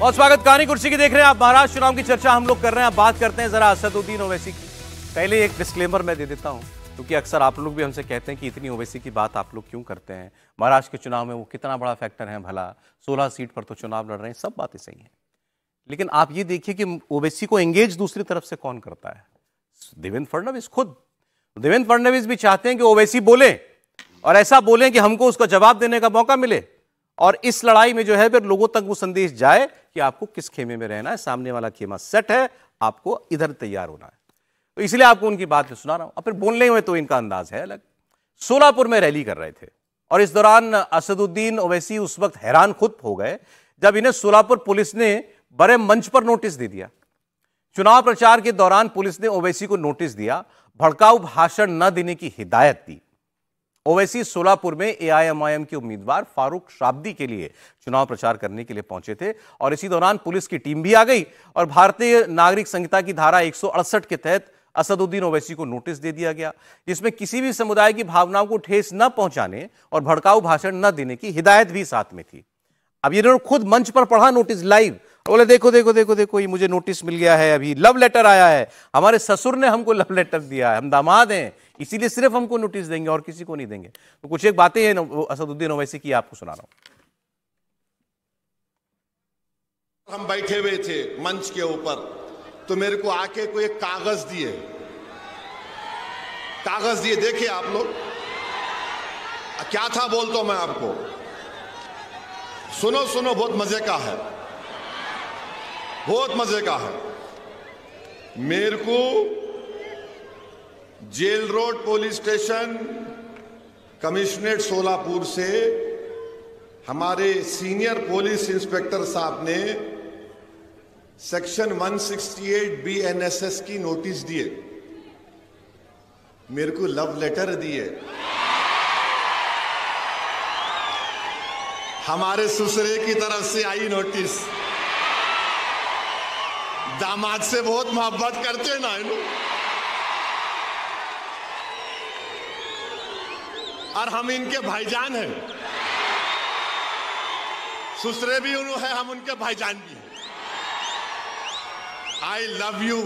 बहुत स्वागत कहानी कुर्सी की देख रहे हैं आप महाराष्ट्र चुनाव की चर्चा हम लोग कर रहे हैं आप बात करते हैं जरा असदुद्दीन ओवैसी की पहले एक डिस्क्लेमर मैं दे देता हूं क्योंकि अक्सर आप लोग भी हमसे कहते हैं कि इतनी ओवैसी की बात आप लोग क्यों करते हैं महाराष्ट्र के चुनाव में वो कितना बड़ा फैक्टर है भला सोलह सीट पर तो चुनाव लड़ रहे हैं सब बातें सही हैं लेकिन आप ये देखिए कि ओवैसी को एंगेज दूसरी तरफ से कौन करता है देवेंद्र फडणवीस खुद देवेंद्र फडणवीस भी चाहते हैं कि ओवैसी बोले और ऐसा बोले कि हमको उसका जवाब देने का मौका मिले और इस लड़ाई में जो है फिर लोगों तक वो संदेश जाए कि आपको किस खेमे में रहना है सामने वाला खेमा सेट है आपको इधर तैयार होना है तो इसलिए आपको उनकी बात सुना रहा हूं फिर बोलने में तो इनका अंदाज है अलग सोलापुर में रैली कर रहे थे और इस दौरान असदुद्दीन ओवैसी उस वक्त हैरान खुद हो गए जब इन्हें सोलापुर पुलिस ने बड़े मंच पर नोटिस दे दिया चुनाव प्रचार के दौरान पुलिस ने ओवैसी को नोटिस दिया भड़काऊ भाषण न देने की हिदायत दी ओवैसी सोलापुर में एआईएमआईएम के उम्मीदवार फारूक शाब्दी के लिए चुनाव प्रचार करने के लिए पहुंचे थे और इसी दौरान पुलिस की टीम भी आ गई और भारतीय नागरिक संहिता की धारा एक के तहत असदुद्दीन ओवैसी को नोटिस दे दिया गया जिसमें किसी भी समुदाय की भावनाओं को ठेस न पहुंचाने और भड़काऊ भाषण न देने की हिदायत भी साथ में थी अब ये इन्होंने खुद मंच पर पढ़ा नोटिस लाइव बोले देखो देखो देखो देखो ये मुझे नोटिस मिल गया है अभी लव लेटर आया है हमारे ससुर ने हमको लव लेटर दिया है हम दामाद हैं इसीलिए सिर्फ हमको नोटिस देंगे और किसी को नहीं देंगे तो कुछ एक बातें हैं असदुद्दीन ओवैसी की आपको सुना रहा हूं हम बैठे हुए थे मंच के ऊपर तो मेरे को आके कोई एक कागज दिए कागज दिए देखिए आप लोग क्या था बोलता तो मैं आपको सुनो सुनो बहुत मजे का है बहुत मजे का है मेरे को jail road police station commissionerate Solapur से हमारे सीनियर पुलिस इंस्पेक्टर साहब ने सेक्शन 168 बीएनएसएस की नोटिस दिए मेरे को लव लेटर दिए हमारे ससुरे की तरफ से आई नोटिस दामाद से बहुत मोहब्बत करते ना ना और हम इनके भाईजान हैं सुसरे भी उन है हम उनके भाईजान भी हैं आई लव यू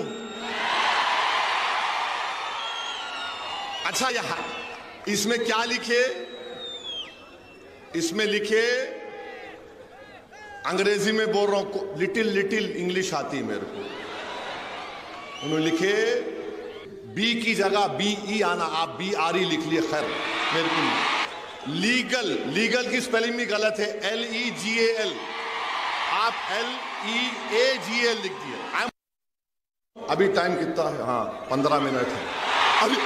अच्छा यहां इसमें क्या लिखे इसमें लिखे अंग्रेजी में बोल रहा हूं लिटिल लिटिल इंग्लिश आती है मेरे को उन्होंने लिखे बी की जगह बी ई आना आप बी आर ई लिख लिए खैर बिल्कुल लीगल लीगल की स्पेलिंग भी गलत है L E G A L आप L E A G L लिख दिए अभी टाइम कितना है हाँ पंद्रह मिनट है अभी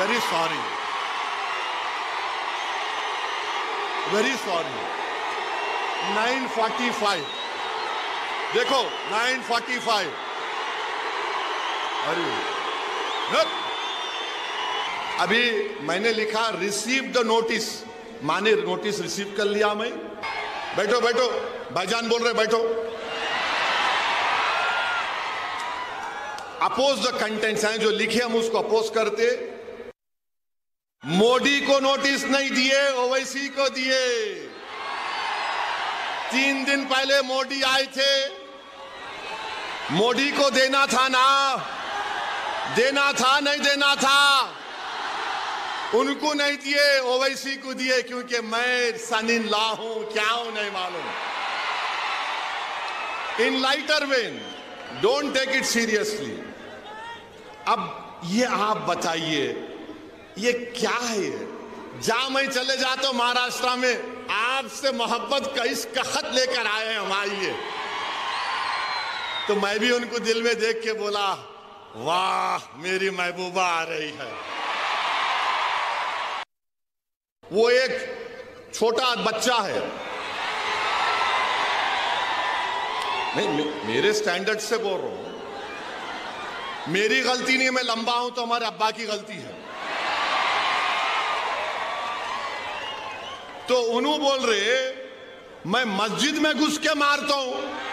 वेरी सॉरी वेरी सॉरी 9:45 देखो 9:45 अरे अभी मैंने लिखा रिसीव द नोटिस माने नोटिस रिसीव कर लिया मैं बैठो बैठो भाईजान बोल रहे बैठो अपोज द कंटेंट्स हैं जो लिखे हम उसको अपोज करते मोदी को नोटिस नहीं दिए ओवैसी को दिए तीन दिन पहले मोदी आए थे मोदी को देना था ना देना था नहीं देना था उनको नहीं दिए ओवैसी को दिए क्योंकि मैं सन इन ला हूं क्या हूं नहीं मालूम in lighter when don't take it seriously अब ये आप बताइए ये क्या है ये जा मैं चले जाता तो हूं महाराष्ट्र में आपसे मोहब्बत का इस खत लेकर आए हम आइए तो मैं भी उनको दिल में देख के बोला वाह मेरी महबूबा आ रही है वो एक छोटा बच्चा है नहीं मेरे स्टैंडर्ड से बोल रहा हूं मेरी गलती नहीं मैं लंबा हूं तो हमारे अब्बा की गलती है तो उन्हों बोल रहे मैं मस्जिद में घुस के मारता हूं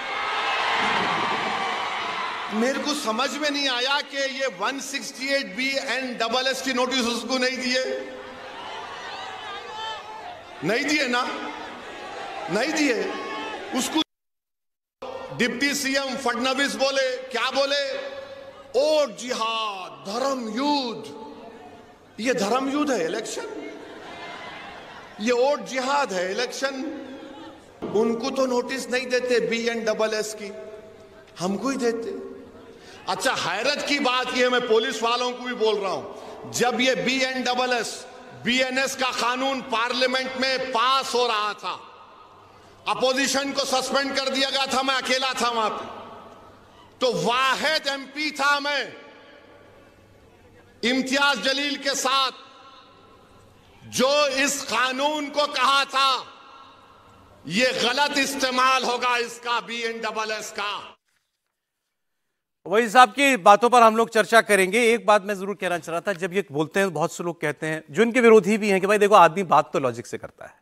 मेरे को समझ में नहीं आया कि ये 168 बी एंड डबल एस की नोटिस उसको नहीं दिए नहीं दिए ना नहीं दिए उसको डिप्टी सीएम फडनवीस बोले क्या बोले और जिहाद धर्म युद्ध ये धर्म युद्ध है इलेक्शन ये और जिहाद है इलेक्शन उनको तो नोटिस नहीं देते बी एंड डबल एस की हमको ही देते अच्छा हैरत की बात यह मैं पुलिस वालों को भी बोल रहा हूं जब ये B N double S B N S का कानून पार्लियामेंट में पास हो रहा था अपोजिशन को सस्पेंड कर दिया गया था मैं अकेला था वहां पर तो वाहिद एमपी था मैं इम्तियाज जलील के साथ जो इस कानून को कहा था ये गलत इस्तेमाल होगा इसका बी एन डबल एस का वही साहब की बातों पर हम लोग चर्चा करेंगे एक बात मैं जरूर कहना चाह रहा था जब ये बोलते हैं बहुत से लोग कहते हैं जो इनके विरोधी भी हैं कि भाई देखो आदमी बात तो लॉजिक से करता है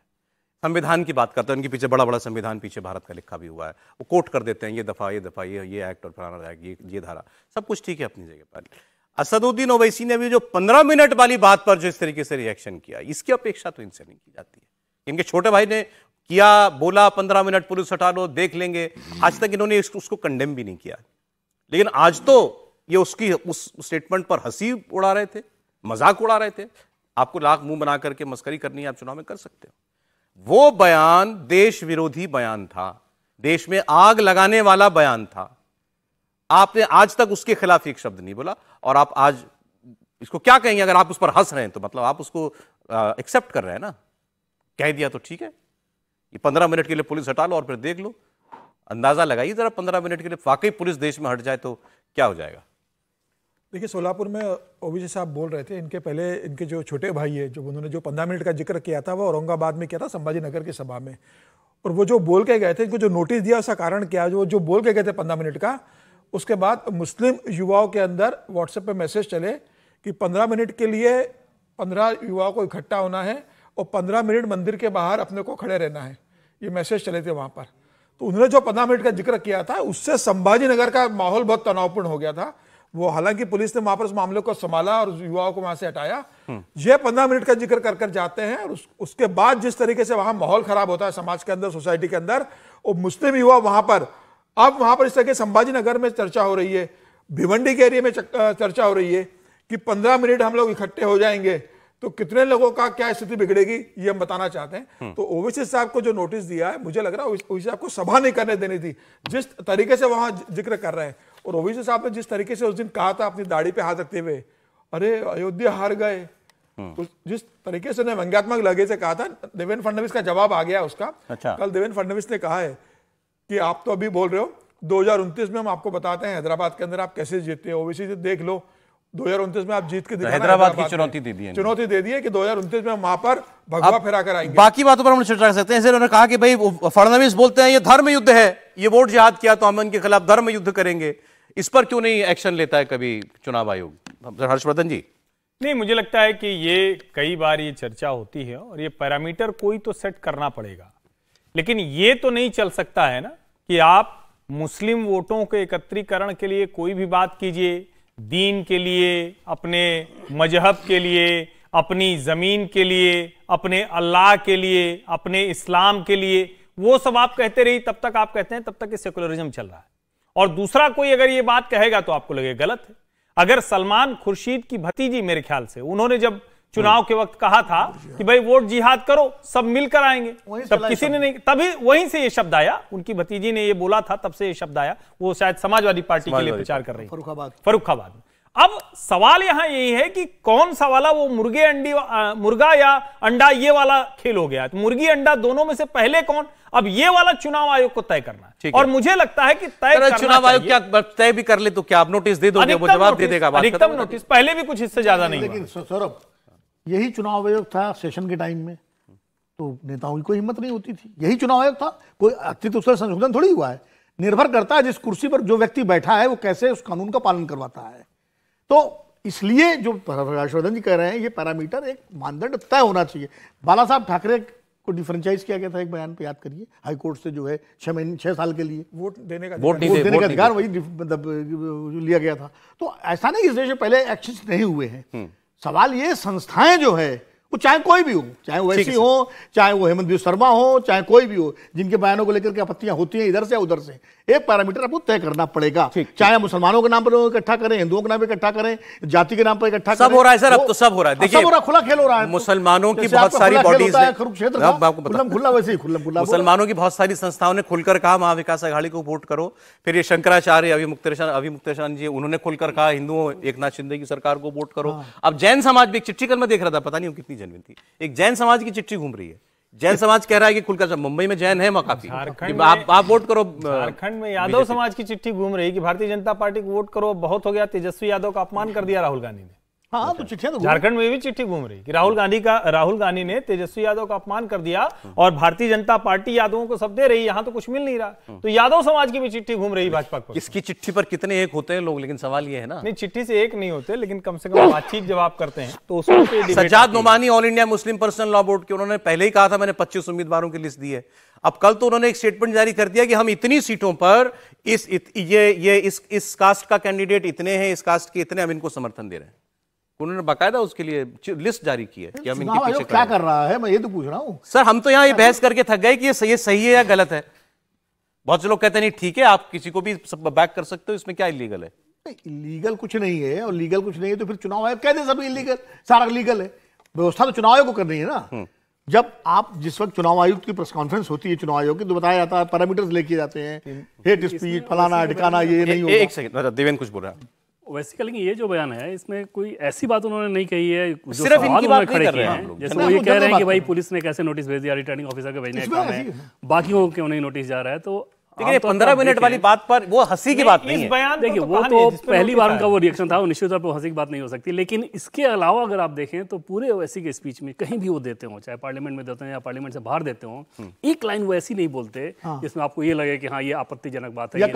संविधान की बात करता है उनके पीछे बड़ा बड़ा संविधान पीछे भारत का लिखा भी हुआ है वो कोट कर देते हैं ये दफा ये दफा ये ये एक्ट और फलाना एक्ट ये ये धारा सब कुछ ठीक है अपनी जगह पर असदुद्दीन ओवैसी ने भी जो पंद्रह मिनट वाली बात पर जो इस तरीके से रिएक्शन किया इसकी अपेक्षा तो इनसे नहीं की जाती है इनके छोटे भाई ने किया बोला पंद्रह मिनट पुलिस हटा लो देख लेंगे आज तक इन्होंने उसको कंडेम भी नहीं किया लेकिन आज तो ये उसकी उस स्टेटमेंट पर हंसी उड़ा रहे थे मजाक उड़ा रहे थे आपको लाख मुंह बना करके मस्करी करनी है आप चुनाव में कर सकते हो वो बयान देश विरोधी बयान था देश में आग लगाने वाला बयान था आपने आज तक उसके खिलाफ एक शब्द नहीं बोला और आप आज इसको क्या कहेंगे अगर आप उस पर हंस रहे हैं तो मतलब आप उसको एक्सेप्ट कर रहे हैं ना कह दिया तो ठीक है ये पंद्रह मिनट के लिए पुलिस हटा लो और फिर देख लो अंदाज़ा लगाइए ज़रा पंद्रह मिनट के लिए वाकई पुलिस देश में हट जाए तो क्या हो जाएगा देखिए सोलापुर में ओबीसी साहब बोल रहे थे इनके पहले इनके जो छोटे भाई है जो उन्होंने जो पंद्रह मिनट का जिक्र किया था वो औरंगाबाद में किया था संभाजी नगर की सभा में और वो जो बोल के गए थे इनको जो नोटिस दिया उसका कारण क्या जो जो बोल के गए थे पंद्रह मिनट का उसके बाद मुस्लिम युवाओं के अंदर व्हाट्सएप पर मैसेज चले कि पंद्रह मिनट के लिए पंद्रह युवाओं को इकट्ठा होना है और पंद्रह मिनट मंदिर के बाहर अपने को खड़े रहना है ये मैसेज चले थे वहाँ पर तो उन्होंने जो पंद्रह मिनट का जिक्र किया था उससे संभाजीनगर का माहौल बहुत तनावपूर्ण हो गया था वो हालांकि पुलिस ने वहां पर उस मामले को संभाला और युवाओं को वहां से हटाया हम्म। ये पंद्रह मिनट का जिक्र कर कर जाते हैं और उस, उसके बाद जिस तरीके से वहां माहौल खराब होता है समाज के अंदर सोसाइटी के अंदर वो मुस्लिम युवा वहां पर अब वहां पर इस तरह के में चर्चा हो रही है भिवंडी के एरिए में चर्चा हो रही है कि पंद्रह मिनट हम लोग इकट्ठे हो जाएंगे तो कितने लोगों का क्या स्थिति बिगड़ेगी ये हम बताना चाहते हैं तो ओवैसी साहब को जो नोटिस दिया है मुझे लग रहा है ओवैसी साहब को सभा नहीं करने देनी थी जिस तरीके से वहां जिक्र कर रहे हैं और ओवैसी साहब ने जिस तरीके से उस दिन कहा था अपनी दाढ़ी पे हाथ रखते हुए अरे अयोध्या हार गए हम्म। जिस तरीके से व्यंग्यात्मक लगे से कहा था देवेंद्र फडणवीस का जवाब आ गया उसका अच्छा। कल देवेंद्र फडणवीस ने कहा है कि आप तो अभी बोल रहे हो दो में हम आपको बताते हैं हैदराबाद के अंदर आप कैसे जीतते हो ओवैसी देख लो 2029 में आप जीत के तो हैदराबाद की चुनौती दे दी है चुनौती दे दी है कि 2029 में वहां पर भगवा फिरा कर आएंगे बाकी बातों पर हम चर्चा कर सकते हैं उन्होंने कहा कि भाई फडनवीस बोलते हैं ये धर्म युद्ध है ये वोट जिहाद किया तो हम इनके खिलाफ धर्म युद्ध करेंगे इस पर क्यों नहीं एक्शन लेता है कभी चुनाव आयोग हर्षवर्धन जी नहीं मुझे लगता है कि ये कई बार ये चर्चा होती है और ये पैरामीटर कोई तो सेट करना पड़ेगा लेकिन ये तो नहीं चल सकता है ना कि आप मुस्लिम वोटों के एकत्रीकरण के लिए कोई भी बात कीजिए दीन के लिए अपने मजहब के लिए अपनी ज़मीन के लिए अपने अल्लाह के लिए अपने इस्लाम के लिए वो सब आप कहते रहिए तब तक आप कहते हैं तब तक ये सेकुलरिज्म चल रहा है और दूसरा कोई अगर ये बात कहेगा तो आपको लगे गलत है अगर सलमान खुर्शीद की भतीजी मेरे ख्याल से उन्होंने जब चुनाव के वक्त कहा था कि भाई वोट जिहाद करो सब मिलकर आएंगे तब किसी ने नहीं तभी वहीं से ये शब्द आया उनकी भतीजी ने ये बोला था तब से ये शब्द आया वो शायद समाजवादी पार्टी के लिए प्रचार कर रही फरुखाबाद फरुखाबाद अब सवाल यहां यही है कि कौन सा वाला वो मुर्गे अंडी मुर्गा या अंडा ये वाला खेल हो गया तो मुर्गी अंडा दोनों में से पहले कौन अब ये वाला चुनाव आयोग को तय करना है और मुझे लगता है कि तय चुनाव आयोग क्या तय भी कर ले तो क्या आप नोटिस दे दोगे वो जवाब दे देगा अधिकतम नोटिस पहले भी कुछ इससे ज्यादा नहीं लेकिन सौरभ यही चुनाव आयोग था सेशन के टाइम में तो नेताओं की कोई हिम्मत नहीं होती थी यही चुनाव आयोग था कोई अतिरिक्त उसका संशोधन थोड़ी हुआ है निर्भर करता है जिस कुर्सी पर जो व्यक्ति बैठा है वो कैसे उस कानून का पालन करवाता है तो इसलिए जो हर्षवर्धन जी कह रहे हैं ये पैरामीटर एक मानदंड तय होना चाहिए बाला साहब ठाकरे को डिफ्रेंचाइज किया गया था एक बयान पे याद करिए हाई कोर्ट से जो है छह महीने छह साल के लिए वोट देने का वोट देने, देने का अधिकार वही मतलब लिया गया था तो ऐसा नहीं इस देश में पहले एक्शन नहीं हुए हैं हम्म। सवाल ये संस्थाएं जो है वो चाहे कोई भी हो चाहे वो ऐसी हो चाहे वो हेमंत बिजू शर्मा हो चाहे कोई भी हो जिनके बयानों को लेकर के आपत्तियां होती हैं इधर से उधर से एक पैरामीटर आपको तय करना पड़ेगा चाहे मुसलमानों के नाम पर इकट्ठा करें हिंदुओं के नाम पर इकट्ठा करें जाति के नाम पर इकट्ठा सब हो रहा है सर अब तो सब हो रहा है हाँ, देखिए हो रहा खुला खेल हो रहा है मुसलमानों की बहुत सारी बॉडीज खुला वैसे ही खुला खुला मुसलमानों की बहुत सारी संस्थाओं ने खुलकर कहा महाविकास अघाड़ी को वोट करो फिर ये शंकराचार्य अभी मुक्त अभी मुक्त जी उन्होंने खुलकर कहा हिंदुओं एक नाथ शिंदे की सरकार को वोट करो हाँ। अब जैन समाज भी एक चिट्ठी कल मैं देख रहा था पता नहीं कितनी की जैन विनती एक जैन समाज की चिट्ठी घूम रही है जैन समाज कह रहा है कि खुलकर मुंबई में जैन है काफी आप आप वोट करो झारखंड में यादव समाज की चिट्ठी घूम रही है कि भारतीय जनता पार्टी को वोट करो बहुत हो गया तेजस्वी यादव का अपमान कर दिया राहुल गांधी ने हाँ अच्छा। तो चिट्ठिया तो झारखंड में भी चिट्ठी घूम रही कि राहुल गांधी का राहुल गांधी ने तेजस्वी यादव का अपमान कर दिया और भारतीय जनता पार्टी यादवों को सब दे रही यहाँ तो कुछ मिल नहीं रहा हाँ। तो यादव समाज की भी चिट्ठी घूम रही भाजपा को इसकी चिट्ठी पर कितने एक होते हैं लोग लेकिन सवाल ये है ना नहीं चिट्ठी से एक नहीं होते लेकिन कम से कम बातचीत जब आप करते हैं तो उसमें Sajjad Nomani All India Muslim Personal Law Board के उन्होंने पहले ही कहा था मैंने पच्चीस उम्मीदवारों की लिस्ट दी है अब कल तो उन्होंने एक स्टेटमेंट जारी कर दिया कि हम इतनी सीटों पर इस ये ये इस इस कास्ट का कैंडिडेट इतने हैं इस कास्ट के इतने हम इनको समर्थन दे रहे हैं उन्होंने बकायदा उसके लिए लिस्ट जारी की है कि हम इनके पीछे क्या कर रहा है मैं ये तो पूछ रहा हूँ सर हम तो यहाँ ये बहस करके थक गए कि ये सही है या गलत है बहुत से लोग कहते हैं नहीं ठीक है आप किसी को भी बैक कर सकते हो इसमें क्या इलीगल है इलीगल कुछ नहीं है और लीगल कुछ नहीं है तो फिर चुनाव आयोग कहते सब इलीगल सारा लीगल है व्यवस्था तो चुनाव आयोग को करनी है ना हम्म। जब आप जिस वक्त चुनाव आयुक्त की प्रेस कॉन्फ्रेंस होती है चुनाव आयोग की तो बताया जाता है पैरामीटर्स लेके जाते हैं हेट स्पीच फलाना अटकाना ये नहीं एक सेकंड अच्छा, देवेंद्र कुछ बोल रहा है वैसे कल ये जो बयान है इसमें कोई ऐसी बात उन्होंने नहीं कही है जो सिर्फ इनकी बात नहीं खड़े रहे हैं जैसे वो ये कह रहे तो हैं कि भाई पुलिस ने कैसे नोटिस भेज दिया रिटर्निंग ऑफिसर के भेजने का काम है बाकी को क्यों नहीं नोटिस जा रहा है तो देखिए पंद्रह मिनट वाली बात पर वो हंसी की बात नहीं है देखिए तो वो तो पहली बार उनका वो रिएक्शन था वो निश्चित तौर पर हंसी की बात नहीं हो सकती लेकिन इसके अलावा अगर आप देखें तो पूरे ओवैसी के स्पीच में कहीं भी वो देते हो चाहे पार्लियामेंट में देते हैं या पार्लियामेंट से बाहर देते हो हम्म। एक लाइन वो ऐसी नहीं बोलते हाँ। जिसमें आपको ये लगे कि हाँ ये आपत्तिजनक बात है ये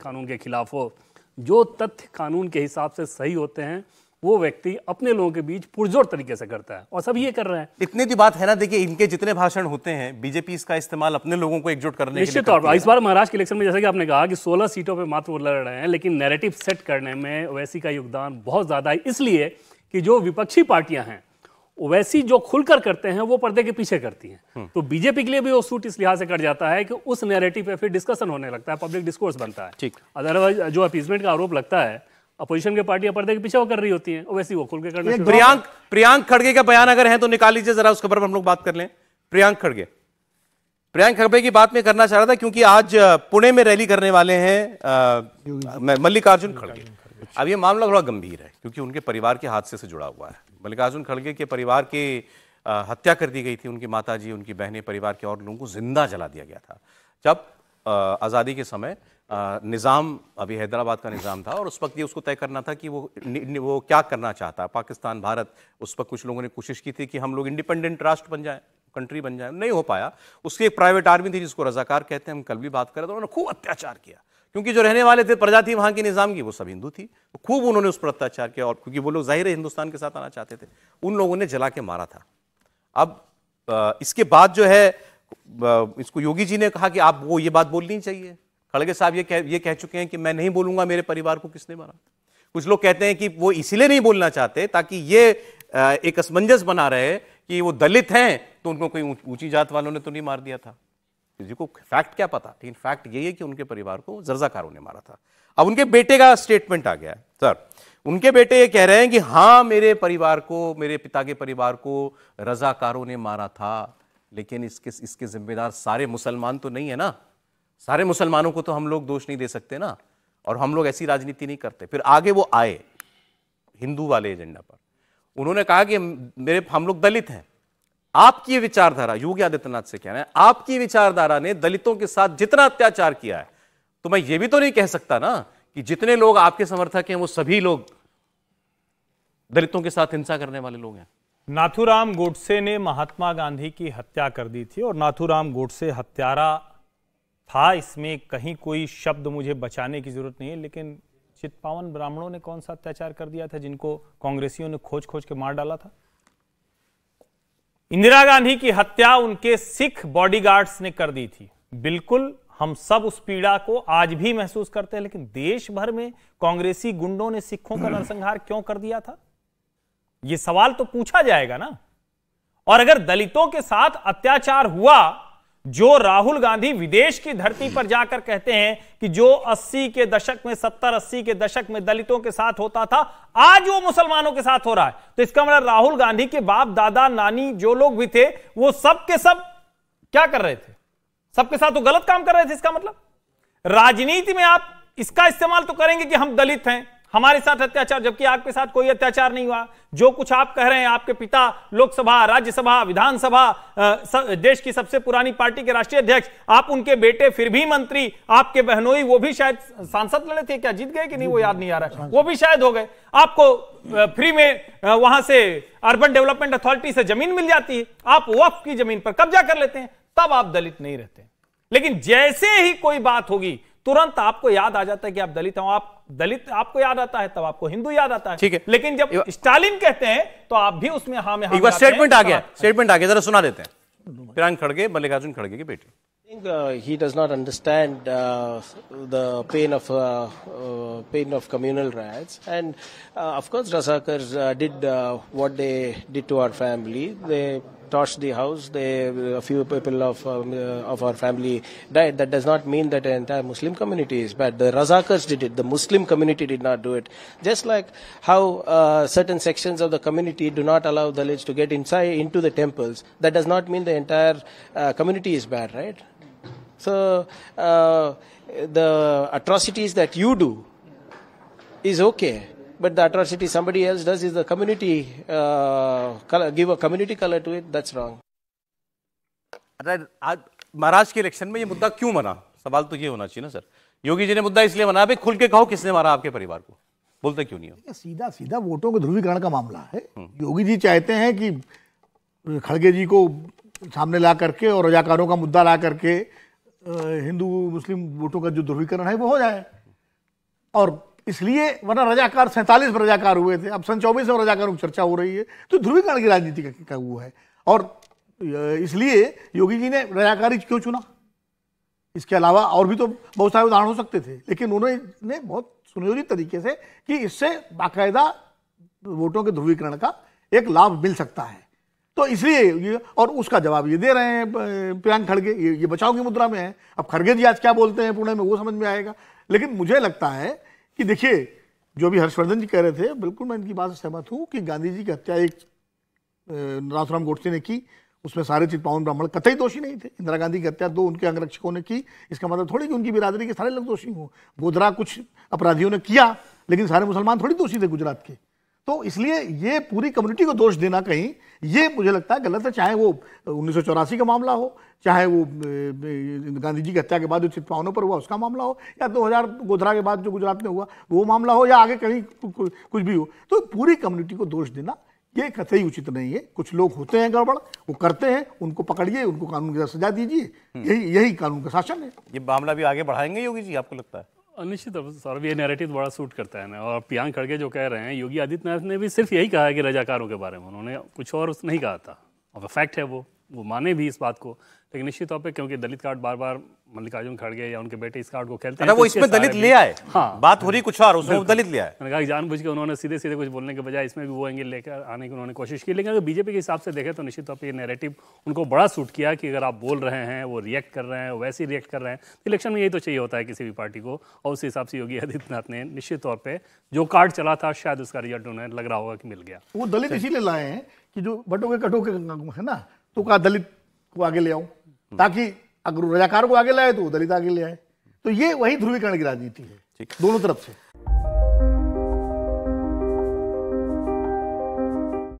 कानून के खिलाफ हो जो तथ्य कानून के हिसाब से सही होते हैं वो व्यक्ति अपने लोगों के बीच पुरजोर तरीके से करता है और सब ये कर रहे हैं इतनी भी बात है ना देखिए इनके जितने भाषण होते हैं बीजेपी इसका इस्तेमाल अपने लोगों को एकजुट करने निश्चित तौर पर इस बार महाराष्ट्र के इलेक्शन में जैसे कि आपने कहा कि 16 सीटों पर मात्र वो लड़ रहे हैं लेकिन नैरेटिव सेट करने में वैसी का योगदान बहुत ज़्यादा है इसलिए कि जो विपक्षी पार्टियां हैं ओवैसी जो खुलकर करते हैं वो पर्दे के पीछे करती हैं हम्म। तो बीजेपी के लिए भी वो सूट इस लिहाज से कट जाता है कि उस नैरेटिव पे फिर डिस्कशन होने लगता है पब्लिक डिस्कोर्स बनता है ठीक अदरवाइज जो अपीजमेंट का आरोप लगता है अपोजिशन के पार्टियां पर्दे के पीछे वो कर रही होती हैं ओवैसी वो खुल के प्रियांक प्रियांक खड़गे का बयान अगर है तो निकाल लीजिए जरा उस खबर पर हम लोग बात कर लें प्रियांक खड़गे प्रियांक खड़गे की बात में करना चाह रहा था क्योंकि आज पुणे में रैली करने वाले हैं मल्लिकार्जुन खड़गे अब यह मामला थोड़ा गंभीर है क्योंकि उनके परिवार के हादसे से जुड़ा हुआ है मल्लिकार्जुन खड़गे के परिवार की हत्या कर दी गई थी उनकी माता जी उनकी बहनें परिवार के और लोगों को जिंदा जला दिया गया था जब आज़ादी के समय निज़ाम अभी हैदराबाद का निज़ाम था और उस वक्त ये उसको तय करना था कि वो वो क्या करना चाहता पाकिस्तान भारत उस पर कुछ लोगों ने कोशिश की थी कि हम लोग इंडिपेंडेंट राष्ट्र बन जाएं कंट्री बन जाए नहीं हो पाया उसकी एक प्राइवेट आर्मी थी जिसको रजाकार कहते हैं हम कल भी बात करें तो उन्होंने खूब अत्याचार किया क्योंकि जो रहने वाले थे प्रजा थी वहाँ के निज़ाम की वो सब हिंदू थी तो खूब उन्होंने उस पर अत्याचार किया और क्योंकि वो लोग जाहिर हिंदुस्तान के साथ आना चाहते थे उन लोगों ने जला के मारा था अब इसके बाद जो है इसको योगी जी ने कहा कि आप वो ये बात बोलनी चाहिए खड़गे साहब ये कह ये कह चुके हैं कि मैं नहीं बोलूंगा मेरे परिवार को किसने मारा कुछ लोग कहते हैं कि वो इसीलिए नहीं बोलना चाहते ताकि ये एक असमंजस बना रहे कि वो दलित हैं तो उनको कोई ऊंची जात वालों ने तो नहीं मार दिया था किसी को फैक्ट क्या पता लेकिन फैक्ट यही है कि उनके परिवार को जर्जाकारों ने मारा था अब उनके बेटे का स्टेटमेंट आ गया है सर उनके बेटे ये कह रहे हैं कि हाँ मेरे परिवार को मेरे पिता के परिवार को रजाकारों ने मारा था लेकिन इसके इसके जिम्मेदार सारे मुसलमान तो नहीं है ना सारे मुसलमानों को तो हम लोग दोष नहीं दे सकते ना और हम लोग ऐसी राजनीति नहीं करते फिर आगे वो आए हिंदू वाले एजेंडा पर उन्होंने कहा कि मेरे हम लोग दलित हैं आपकी विचारधारा योगी आदित्यनाथ से कहना है आपकी विचारधारा ने दलितों के साथ जितना अत्याचार किया है तो मैं यह भी तो नहीं कह सकता ना कि जितने लोग आपके समर्थक हैं वो सभी लोग दलितों के साथ हिंसा करने वाले लोग हैं नाथूराम गोडसे ने महात्मा गांधी की हत्या कर दी थी और नाथूराम गोडसे हत्यारा था इसमें कहीं कोई शब्द मुझे बचाने की जरूरत नहीं है लेकिन चित्पावन ब्राह्मणों ने कौन सा अत्याचार कर दिया था जिनको कांग्रेसियों ने खोज खोज के मार डाला था इंदिरा गांधी की हत्या उनके सिख बॉडीगार्ड्स ने कर दी थी बिल्कुल हम सब उस पीड़ा को आज भी महसूस करते हैं लेकिन देश भर में कांग्रेसी गुंडों ने सिखों का नरसंहार क्यों कर दिया था यह सवाल तो पूछा जाएगा ना और अगर दलितों के साथ अत्याचार हुआ जो राहुल गांधी विदेश की धरती पर जाकर कहते हैं कि जो 80 के दशक में 70 80 के दशक में दलितों के साथ होता था आज वो मुसलमानों के साथ हो रहा है तो इसका मतलब राहुल गांधी के बाप दादा नानी जो लोग भी थे वो सब के सब क्या कर रहे थे सबके साथ वो गलत काम कर रहे थे इसका मतलब राजनीति में आप इसका इस्तेमाल तो करेंगे कि हम दलित हैं हमारे साथ अत्याचार जबकि आपके साथ कोई अत्याचार नहीं हुआ जो कुछ आप कह रहे हैं आपके पिता लोकसभा राज्यसभा विधानसभा देश की सबसे पुरानी पार्टी के राष्ट्रीय अध्यक्ष आप उनके बेटे फिर भी मंत्री आपके बहनोई वो भी शायद सांसद लड़े थे क्या जीत गए कि नहीं वो याद नहीं आ रहा वो भी शायद हो गए आपको फ्री में वहां से अर्बन डेवलपमेंट अथॉरिटी से जमीन मिल जाती है आप वफ की जमीन पर कब्जा कर लेते हैं तब आप दलित नहीं रहते लेकिन जैसे ही कोई बात होगी तुरंत आपको याद आ जाता है कि आप दलित हो आप दलित आपको याद आता है तब आपको हिंदू याद आता है ठीक है लेकिन जब स्टालिन कहते हैं तो आप भी उसमें हाँ में हाँ स्टेटमेंट आ गया स्टेटमेंट हाँ। आ गया जरा सुना देते हैं प्रियांक खड़गे मल्लिकार्जुन खड़गे की बेटी I think uh, he does not understand uh, the pain of uh, uh, pain of communal riots, and uh, of course, uh, did uh, what they did to our family. They torched the house. They, a few people of, um, uh, of our family died. That does not mean that the entire Muslim community is bad. The Razakars did it. The Muslim community did not do it. Just like how uh, certain sections of the community do not allow Dalits to get inside into the temples, that does not mean the entire uh, community is bad, right? So uh, the atrocities that you do is okay but the atrocity somebody else does is the community uh, color, give a community color to it. That's wrong. आज महाराज के election में ये मुद्दा क्यों मना सवाल तो ये होना चाहिए ना सर योगी जी ने मुद्दा इसलिए मना भाई खुल के कहो किसने मारा आपके परिवार को बोलते क्यों नहीं हो सीधा सीधा वोटों के ध्रुवीकरण का मामला है योगी जी चाहते हैं कि खड़गे जी को सामने ला करके और रजाकारों का मुद्दा ला करके हिंदू मुस्लिम वोटों का जो ध्रुवीकरण है वो हो जाए और इसलिए वरना रजाकार सैंतालीस में रजाकार हुए थे अब सन चौबीस में रजाकारों की चर्चा हो रही है तो ध्रुवीकरण की राजनीति का, का वो है और इसलिए योगी जी ने रजाकारी क्यों चुना इसके अलावा और भी तो बहुत सारे उदाहरण हो सकते थे लेकिन उन्होंने बहुत सुनियोजित तरीके से कि इससे बाकायदा वोटों के ध्रुवीकरण का एक लाभ मिल सकता है तो इसलिए और उसका जवाब ये दे रहे हैं प्रियांक खड़गे ये, ये बचाव की मुद्रा में है अब खड़गे जी आज क्या बोलते हैं पुणे में वो समझ में आएगा लेकिन मुझे लगता है कि देखिए जो भी हर्षवर्धन जी कह रहे थे बिल्कुल मैं इनकी बात से सहमत हूँ कि गांधी जी की हत्या एक नाथुराम गोडसे ने की उसमें सारे पावन ब्राह्मण कतई दोषी नहीं थे इंदिरा गांधी की हत्या दो उनके अंगरक्षकों ने की इसका मतलब थोड़ी कि उनकी बिरादरी के सारे लोग दोषी हों गोधरा कुछ अपराधियों ने किया लेकिन सारे मुसलमान थोड़ी दोषी थे गुजरात के तो इसलिए ये पूरी कम्युनिटी को दोष देना कहीं ये मुझे लगता है गलत है चाहे वो उन्नीस का मामला हो चाहे वो गांधी जी की हत्या के बाद जो चितपावनों पर हुआ उसका मामला हो या 2000 गोधरा के बाद जो गुजरात में हुआ वो मामला हो या आगे कहीं कुछ भी हो तो पूरी कम्युनिटी को दोष देना ये कतई उचित नहीं है कुछ लोग होते हैं गड़बड़ वो करते हैं उनको पकड़िए उनको कानून की सजा दीजिए हम्म। यही यही कानून का शासन है ये मामला भी आगे बढ़ाएंगे योगी जी आपको लगता है निश्चित सौरभ ये नैरेटिव बड़ा सूट करता है ना और पियांग खड़गे जो कह रहे हैं योगी आदित्यनाथ ने भी सिर्फ यही कहा है कि रजाकारों के बारे में उन्होंने कुछ और नहीं कहा था और फैक्ट है वो वो माने भी इस बात को लेकिन निश्चित तौर पर क्योंकि दलित कार्ड बार बार मल्लिकार्जुन खड़गे या उनके बेटे इस कार्ड को खेलते हैं तो वो इसमें दलित ले आए हाँ बात हो रही कुछ और उसमें दलित ले आए मैंने कहा जानबूझ के उन्होंने सीधे सीधे कुछ बोलने के बजाय इसमें भी वो एंगल लेकर आने की उन्होंने कोशिश की लेकिन अगर बीजेपी के हिसाब से देखें तो निश्चित तौर पर ये नेरेटिव उनको बड़ा सूट किया कि अगर आप बोल रहे हैं वो रिएक्ट कर रहे हैं वैसे ही रिएक्ट कर रहे हैं इलेक्शन तो में यही तो चाहिए होता है किसी भी पार्टी को और उस हिसाब से योगी आदित्यनाथ ने निश्चित तौर पर जो कार्ड चला था शायद उसका रिजल्ट उन्हें लग रहा होगा कि मिल गया वो दलित इसीलिए लाए हैं कि जो बटोगे कटोगे है ना तो कहा दलित को आगे ले आओ ताकि अगर रजाकार को आगे लाए तो दलित आगे ले आए तो ये वही ध्रुवीकरण की राजनीति है दोनों तरफ से